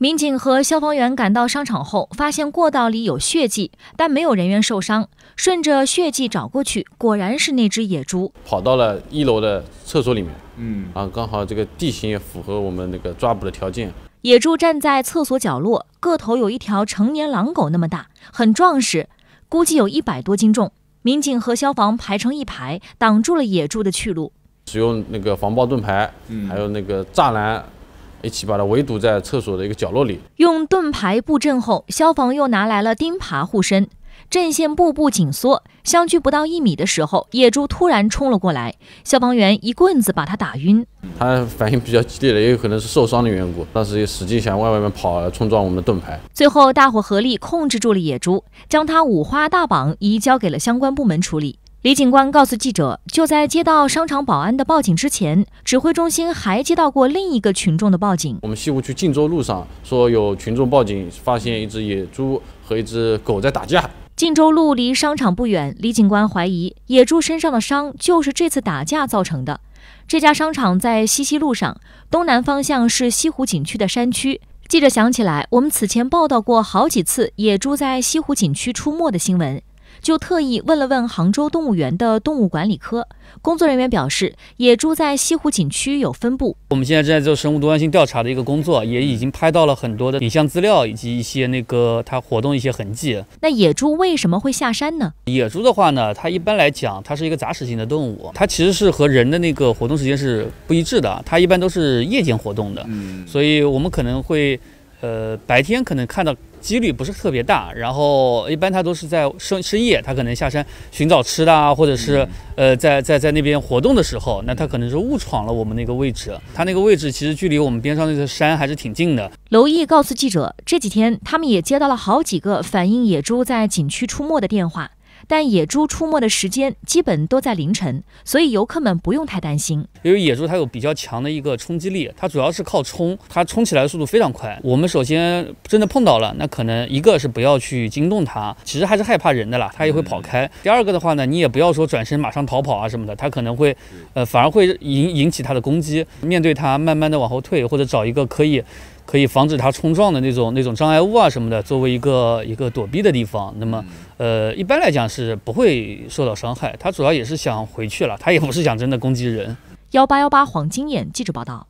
民警和消防员赶到商场后，发现过道里有血迹，但没有人员受伤。顺着血迹找过去，果然是那只野猪跑到了一楼的厕所里面。嗯，啊，刚好这个地形也符合我们那个抓捕的条件。野猪站在厕所角落，个头有一条成年狼狗那么大，很壮实，估计有一百多斤重。民警和消防排成一排，挡住了野猪的去路。使用那个防爆盾牌，还有那个栅栏。一起把它围堵在厕所的一个角落里。用盾牌布阵后，消防又拿来了钉耙护身，阵线步步紧缩，相距不到一米的时候，野猪突然冲了过来，消防员一棍子把它打晕。他反应比较激烈，的，也有可能是受伤的缘故，当时也使劲想往外面跑，冲撞我们的盾牌。最后，大伙合力控制住了野猪，将它五花大绑移交给了相关部门处理。李警官告诉记者，就在接到商场保安的报警之前，指挥中心还接到过另一个群众的报警。我们西湖区靖州路上说有群众报警，发现一只野猪和一只狗在打架。靖州路离商场不远，李警官怀疑野猪身上的伤就是这次打架造成的。这家商场在西溪路上，东南方向是西湖景区的山区。记者想起来，我们此前报道过好几次野猪在西湖景区出没的新闻。就特意问了问杭州动物园的动物管理科工作人员，表示野猪在西湖景区有分布。我们现在正在做生物多样性调查的一个工作，也已经拍到了很多的影像资料以及一些那个它活动一些痕迹。那野猪为什么会下山呢？野猪的话呢，它一般来讲它是一个杂食性的动物，它其实是和人的那个活动时间是不一致的，它一般都是夜间活动的。嗯，所以我们可能会，呃，白天可能看到。几率不是特别大，然后一般他都是在深深夜，他可能下山寻找吃的啊，或者是呃在在在那边活动的时候，那他可能是误闯了我们那个位置。他那个位置其实距离我们边上那个山还是挺近的。娄毅告诉记者，这几天他们也接到了好几个反映野猪在景区出没的电话。但野猪出没的时间基本都在凌晨，所以游客们不用太担心。因为野猪它有比较强的一个冲击力，它主要是靠冲，它冲起来的速度非常快。我们首先真的碰到了，那可能一个是不要去惊动它，其实还是害怕人的啦，它也会跑开。第二个的话呢，你也不要说转身马上逃跑啊什么的，它可能会，呃，反而会引引起它的攻击。面对它，慢慢的往后退，或者找一个可以。可以防止它冲撞的那种那种障碍物啊什么的，作为一个一个躲避的地方。那么，呃，一般来讲是不会受到伤害。它主要也是想回去了，它也不是想真的攻击人。幺八幺八黄金眼，记者报道。